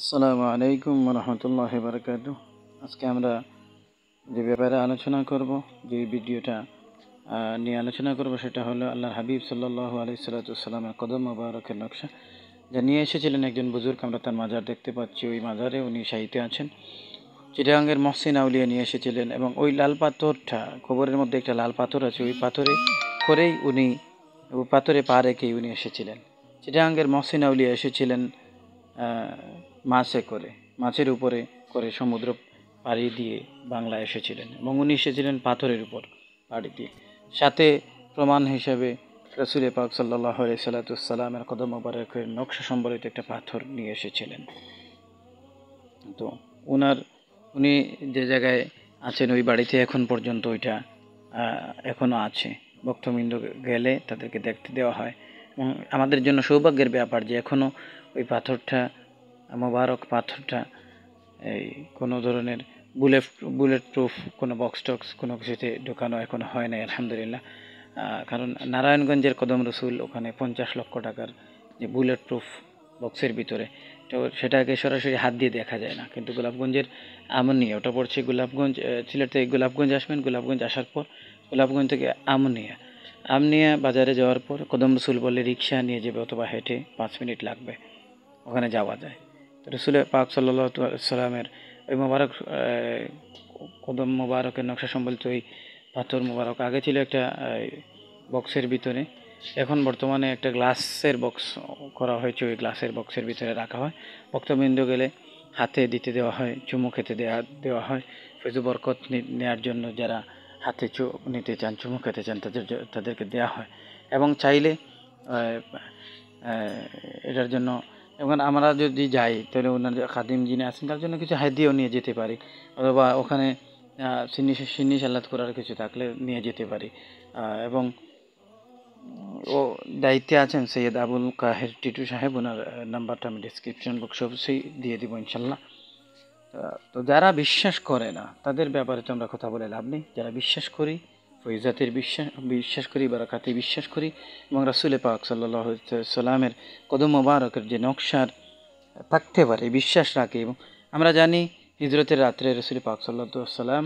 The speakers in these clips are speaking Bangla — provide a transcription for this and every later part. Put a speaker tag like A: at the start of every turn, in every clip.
A: আসসালামু আলাইকুম রহমতুল্লাহ বারকাত আজকে আমরা যে ব্যাপারে আলোচনা করব যে ভিডিওটা নিয়ে আলোচনা করব সেটা হলো আল্লাহ হাবিব সাল্লাহ আলি সাল্লাতুসাল্লামের কদম মুবারকের নকশা যা নিয়ে এসেছিলেন একজন বুজুর্গ আমরা তার মাজার দেখতে পাচ্ছি ওই মাজারে উনি সাহিত্যে আছেন চিটাঙ্গের মহসিন আউলিয়া নিয়ে এসেছিলেন এবং ওই লাল পাথরটা কবরের মধ্যে একটা লাল পাথর আছে ওই পাথরে করেই উনি ওই পাথরে পা রেখেই উনি এসেছিলেন চিটাঙ্গের মহসিন আউলিয়া এসেছিলেন মাছে করে মাছের উপরে করে সমুদ্র পাড়ি দিয়ে বাংলা এসেছিলেন এবং উনি এসেছিলেন পাথরের উপর পাড়ি দিয়ে সাথে প্রমাণ হিসেবে রসুল পাক সাল্লাহ সালাতামের কদম মোবারকের নকশা সম্বলিত একটা পাথর নিয়ে এসেছিলেন তো ওনার উনি যে জায়গায় আছেন ওই বাড়িতে এখন পর্যন্ত ওইটা এখনও আছে ভক্তবৃন্দ গেলে তাদেরকে দেখতে দেওয়া হয় এবং আমাদের জন্য সৌভাগ্যের ব্যাপার যে এখনও ওই পাথরটা মোবারক পাথরটা এই কোনো ধরনের বুলেট বুলেট প্রুফ কোনো বক্স টক্স কোনো কিছুতে ঢোকানো এখন হয় নাই আলহামদুলিল্লাহ কারণ নারায়ণগঞ্জের কদম রসুল ওখানে পঞ্চাশ লক্ষ টাকার যে বুলেট প্রুফ বক্সের ভিতরে তো সেটাকে সরাসরি হাত দিয়ে দেখা যায় না কিন্তু গোলাপগঞ্জের আমনি ওটা পড়ছে গোলাপগঞ্জ সিলেট থেকে গোলাপগঞ্জ আসবেন গোলাপগঞ্জ আসার পর গোলাপগঞ্জ থেকে আমনিয়া আমনিয়া বাজারে যাওয়ার পর কদম রসুল বলে রিক্সা নিয়ে যাবে অথবা হেঁটে পাঁচ মিনিট লাগবে ওখানে যাওয়া যায় রসুল পাক সাল্লাহ সাল্লামের ওই মোবারক কদম মোবারকের নকশা সম্বলিত ওই পাথর মোবারক আগে ছিল একটা বক্সের ভিতরে এখন বর্তমানে একটা গ্লাসের বক্স করা হয়েছে ওই গ্লাসের বক্সের ভিতরে রাখা হয় ভক্তবৃন্দ গেলে হাতে দিতে দেওয়া হয় চুমু খেতে দেওয়া দেওয়া হয় ফেজু বরকত নেওয়ার জন্য যারা হাতে চু নিতে চান চুমু খেতে চান তাদের তাদেরকে দেওয়া হয় এবং চাইলে এটার জন্য এবং আমরা যদি যাই তাহলে ওনার খাদিম যিনি আছেন তার জন্য কিছু হাদিয়াও নিয়ে যেতে পারি অথবা ওখানে সিন্নি সিন্নি সাল্লাদ করার কিছু থাকলে নিয়ে যেতে পারি এবং ও দায়িত্বে আছেন সৈয়দ আবুল কাহের টিটু সাহেব ওনার নাম্বারটা আমি ডিসক্রিপশন বক্স অবশ্যই দিয়ে দিব ইনশাল্লাহ তো যারা বিশ্বাস করে না তাদের ব্যাপারে তো আমরা কথা বলে লাভ নেই যারা বিশ্বাস করি ফৈজাতের বিশ্বাস বিশ্বাস করি বারাকাতে বিশ্বাস করি এবং রাসুলে পাক সাল্লাহ সাল্লামের কদম মোবারকের যে নকশার থাকতে পারে বিশ্বাস রাখে এবং আমরা জানি হিজরতের রাত্রে রসুল পাক সাল্লাহসাল্লাম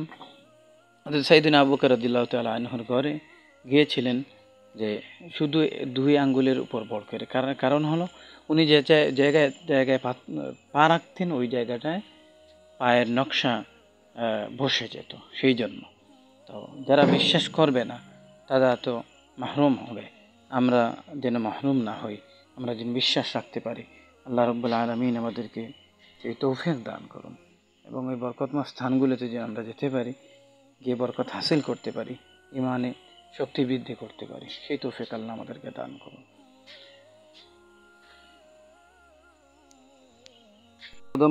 A: হজরত সাইদিন আবুকার রদিল্লাহ তাল আনহর ঘরে গিয়েছিলেন যে শুধু দুই আঙ্গুলের উপর বল করে কারণ হলো উনি যে জায়গায় জায়গায় পা রাখতেন ওই জায়গাটায় পায়ের নকশা বসে যেত সেই জন্য তো যারা বিশ্বাস করবে না তারা তো মাহরুম হবে আমরা যেন মাহরুম না হই আমরা যেন বিশ্বাস রাখতে পারি আল্লাহ রব্বুল আলমিন আমাদেরকে সেই তৌফিক দান করুন এবং এই বরকতময় স্থানগুলোতে যেন আমরা যেতে পারি গিয়ে বরকত হাসিল করতে পারি ইমানে শক্তি বৃদ্ধি করতে পারি সেই তৌফিক আল্লাহ আমাদেরকে দান করুন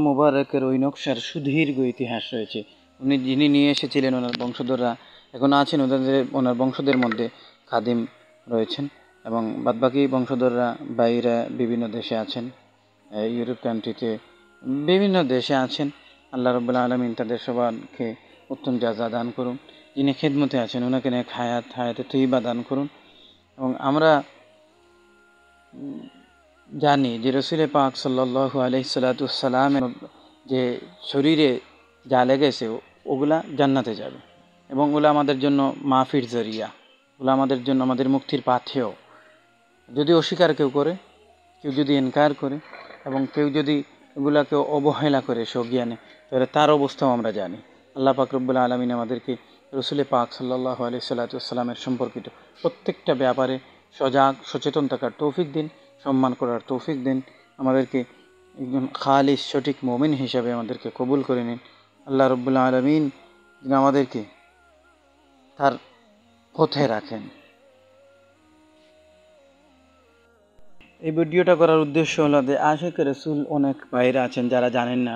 A: মুবারকের ওই নকশার সুদীর্ঘ ইতিহাস রয়েছে উনি যিনি নিয়ে এসেছিলেন ওনার বংশধররা এখন আছেন ওনাদের ওনার বংশধের মধ্যে খাদিম রয়েছেন এবং বাদবাকি বংশধররা বাইরা বিভিন্ন দেশে আছেন ইউরোপ কান্ট্রিতে বিভিন্ন দেশে আছেন আল্লাহ রবুল্লা আলমিন তাদের সবাইকে উত্তম যা দান করুন যিনি খেদমতে আছেন ওনাকে নেক হায়াত হায়াতে বা দান করুন এবং আমরা জানি যে রসুলের পাক সাল্লু আলহিসাল্লাতুসাল্লামের যে শরীরে যা লেগেছে ওগুলা জান্নাতে যাবে এবং ওগুলো আমাদের জন্য মাফির জরিয়া ওগুলো আমাদের জন্য আমাদের মুক্তির পাথেও যদি অস্বীকার কেউ করে কেউ যদি এনকার করে এবং কেউ যদি এগুলাকে অবহেলা করে সজ্ঞানে তাহলে তার অবস্থাও আমরা জানি আল্লাহ পাকরবুল্লা আলমিন আমাদেরকে রসুল পাক সাল্লাহ আলি সাল্লাতামের সম্পর্কিত প্রত্যেকটা ব্যাপারে সজাগ সচেতন থাকার তৌফিক দিন সম্মান করার তৌফিক দিন আমাদেরকে একজন খালিস সঠিক মমিন হিসাবে আমাদেরকে কবুল করে নিন আল্লাহ রব্বুল্লা আলমিন যিনি আমাদেরকে তার পথে রাখেন এই ভিডিওটা করার উদ্দেশ্য হলো যে আশেখ রসুল অনেক বাইরে আছেন যারা জানেন না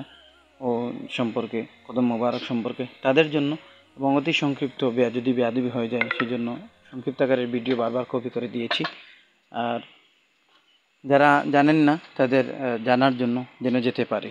A: ও সম্পর্কে কদম মোবারক সম্পর্কে তাদের জন্য এবং অতি সংক্ষিপ্ত বেয়া যদি বেয়াদবি হয়ে যায় জন্য সংক্ষিপ্ত আকারের ভিডিও বারবার কপি করে দিয়েছি আর যারা জানেন না তাদের জানার জন্য যেন যেতে পারে